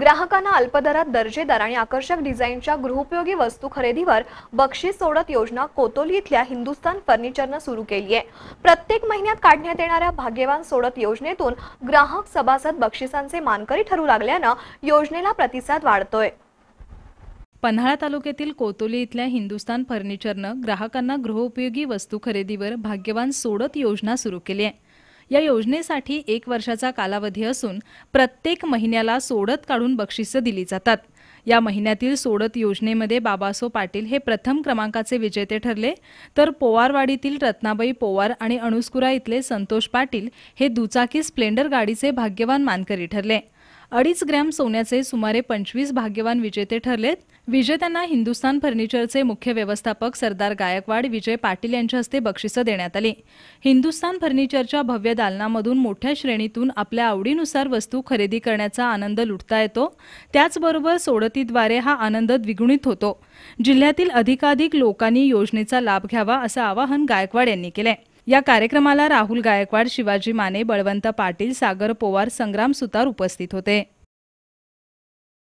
ग्राहकांना अल्पदरात दर्जेदार आणि आकर्षक डिझाईनच्या गृहोपयोगी वस्तू खरेदीवर बक्षीस सोडत योजना कोतोली इथल्या हिंदुस्थान फर्निचरनं सुरू केली आहे प्रत्येक महिन्यात काढण्यात येणाऱ्या भाग्यवान सोडत योजनेतून ग्राहक सभासद बक्षिसांचे मानकरी ठरू लागल्यानं योजनेला प्रतिसाद वाढतोय पन्हाळा तालुक्यातील कोतोली इथल्या हिंदुस्थान फर्निचरनं ग्राहकांना गृहोपयोगी वस्तू खरेदीवर भाग्यवान सोडत योजना सुरू केली आहे या योजनेसाठी एक वर्षाचा कालावधी असून प्रत्येक महिन्याला सोडत काढून बक्षिसं दिली जातात या महिन्यातील सोडत योजनेमध्ये बाबासो पाटील हे प्रथम क्रमांकाचे विजेते ठरले तर पोवारवाडीतील रत्नाबाई पोवार आणि अणुस्कुरा इथले संतोष पाटील हे दुचाकी स्प्लेंडर गाडीचे भाग्यवान मानकरी ठरले अडीच ग्रॅम सोन्याचे सुमारे पंचवीस भाग्यवान विजेते ठरलेत विजेत्यांना हिंदुस्थान फर्निचरचे मुख्य व्यवस्थापक सरदार गायकवाड विजय पाटील यांच्या हस्ते बक्षिसं देण्यात आली हिंदुस्तान फर्निचरच्या भव्य दालनामधून मोठ्या श्रेणीतून आपल्या आवडीनुसार वस्तू खरेदी करण्याचा आनंद लुटता येतो त्याचबरोबर सोडतीद्वारे हा आनंद द्विगुणित होतो जिल्ह्यातील अधिकाधिक लोकांनी योजनेचा लाभ घ्यावा असं आवाहन गायकवाड यांनी केलं या कार्यक्रमाला राहुल गायकवाड शिवाजी माने बळवंत पाटील सागर पोवार संग्राम सुतार उपस्थित होते